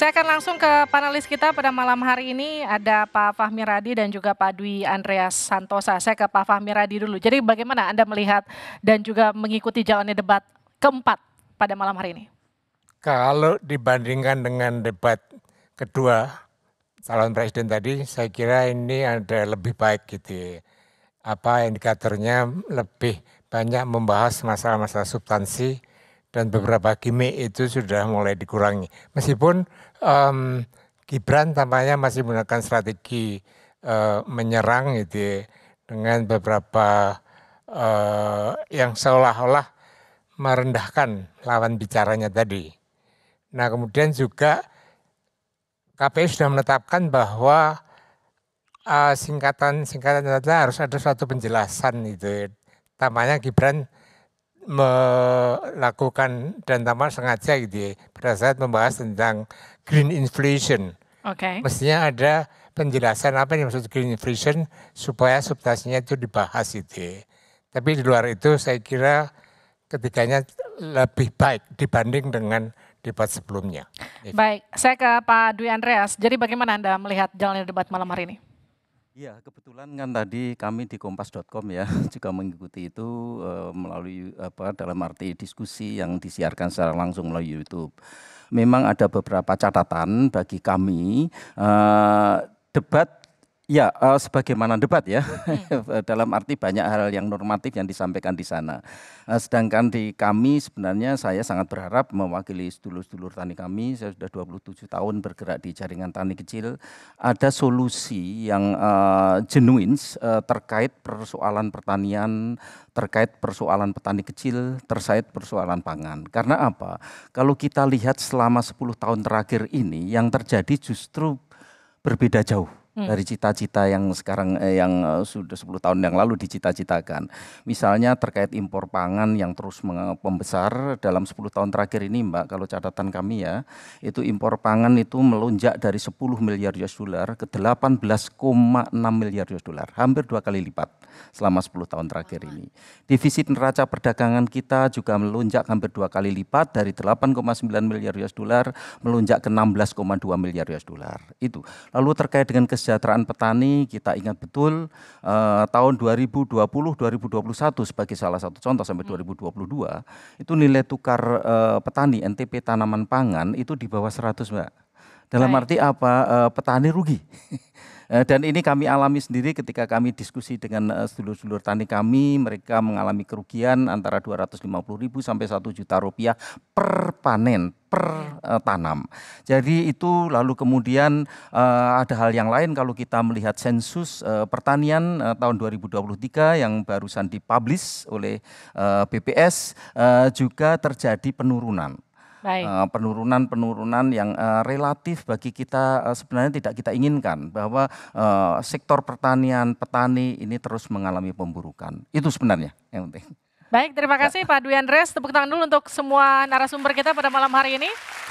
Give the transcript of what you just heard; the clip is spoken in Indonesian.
Saya akan langsung ke panelis kita pada malam hari ini ada Pak Fahmi Radi dan juga Pak Dwi Andreas Santosa. Saya ke Pak Fahmi Radi dulu. Jadi bagaimana Anda melihat dan juga mengikuti jalannya debat keempat pada malam hari ini? Kalau dibandingkan dengan debat kedua calon presiden tadi, saya kira ini ada lebih baik gitu. Ya. Apa indikatornya lebih banyak membahas masalah-masalah substansi dan beberapa gimmick itu sudah mulai dikurangi. Meskipun um, Gibran tampaknya masih menggunakan strategi uh, menyerang gitu ya, dengan beberapa uh, yang seolah-olah merendahkan lawan bicaranya tadi. Nah kemudian juga KPU sudah menetapkan bahwa e, singkatan singkatan singkatan harus ada suatu penjelasan itu. Ya. Tampaknya Gibran melakukan dan tanpa sengaja gitu ya, pada saat membahas tentang green inflation. Oke. Okay. Mestinya ada penjelasan apa yang maksud green inflation supaya substansinya itu dibahas itu. Ya. Tapi di luar itu saya kira ketiganya lebih baik dibanding dengan debat sebelumnya. Baik, saya ke Pak Dwi Andreas. Jadi bagaimana Anda melihat jalannya debat malam hari ini? Ya, kebetulan kan tadi kami di kompas.com ya juga mengikuti itu e, melalui apa dalam arti diskusi yang disiarkan secara langsung melalui YouTube. Memang ada beberapa catatan bagi kami e, debat Ya, uh, sebagaimana debat ya, hmm. dalam arti banyak hal yang normatif yang disampaikan di sana. Uh, sedangkan di kami sebenarnya saya sangat berharap mewakili sedulur-sedulur tani kami, saya sudah 27 tahun bergerak di jaringan tani kecil, ada solusi yang uh, genuine uh, terkait persoalan pertanian, terkait persoalan petani kecil, terkait persoalan pangan. Karena apa? Kalau kita lihat selama 10 tahun terakhir ini, yang terjadi justru berbeda jauh hmm. dari cita-cita yang sekarang eh, yang eh, sudah 10 tahun yang lalu dicita-citakan. Misalnya terkait impor pangan yang terus membesar dalam 10 tahun terakhir ini Mbak kalau catatan kami ya, itu impor pangan itu melonjak dari 10 miliar US dollar ke 18,6 miliar US dollar, hampir dua kali lipat selama 10 tahun terakhir ini. Defisit neraca perdagangan kita juga melonjak hampir dua kali lipat dari 8,9 miliar US dollar melonjak ke 16,2 miliar US dollar. Itu. Lalu terkait dengan kesejahteraan petani, kita ingat betul eh, tahun 2020 2021 sebagai salah satu contoh sampai 2022 hmm. itu nilai tukar eh, petani NTP tanaman pangan itu di bawah 100, Mbak. Dalam Baik. arti apa? Uh, petani rugi. Eh, dan ini kami alami sendiri ketika kami diskusi dengan eh, sedulur-sedulur tani kami, mereka mengalami kerugian antara 250 ribu sampai 1 juta rupiah per panen, per iya. tanam. Jadi itu lalu kemudian ada hal yang lain kalau kita melihat sensus pertanian tahun 2023 yang barusan dipublish oleh BPS juga terjadi penurunan Eh, penurunan-penurunan yang uh, relatif bagi kita uh, sebenarnya tidak kita inginkan bahwa uh, sektor pertanian petani ini terus mengalami pemburukan. Itu sebenarnya yang penting. Baik, terima ya. kasih ya. Pak Dwi Andres. Tepuk tangan dulu untuk semua narasumber kita pada malam hari ini.